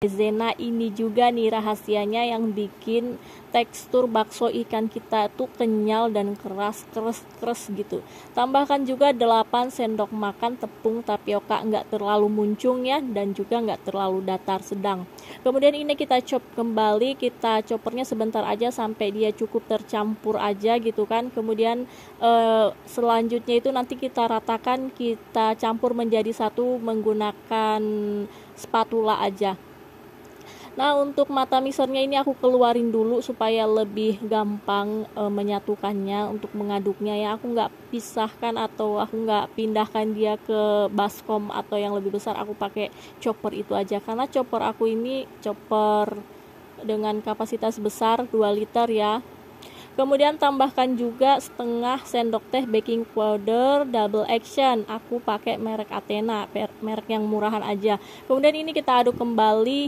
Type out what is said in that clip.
Zena ini juga nih rahasianya yang bikin tekstur bakso ikan kita tuh kenyal dan keras keras keras gitu tambahkan juga 8 sendok makan tepung tapioka nggak terlalu muncung ya dan juga nggak terlalu datar sedang kemudian ini kita chop kembali kita chopernya sebentar aja sampai dia cukup tercampur aja gitu kan kemudian eh, selanjutnya itu nanti kita ratakan kita campur menjadi satu menggunakan spatula aja Nah, untuk mata misernya ini aku keluarin dulu supaya lebih gampang e, menyatukannya untuk mengaduknya ya. Aku nggak pisahkan atau aku nggak pindahkan dia ke baskom atau yang lebih besar. Aku pakai chopper itu aja karena chopper aku ini chopper dengan kapasitas besar 2 liter ya. Kemudian tambahkan juga setengah sendok teh baking powder double action. Aku pakai merek Athena, merek yang murahan aja. Kemudian ini kita aduk kembali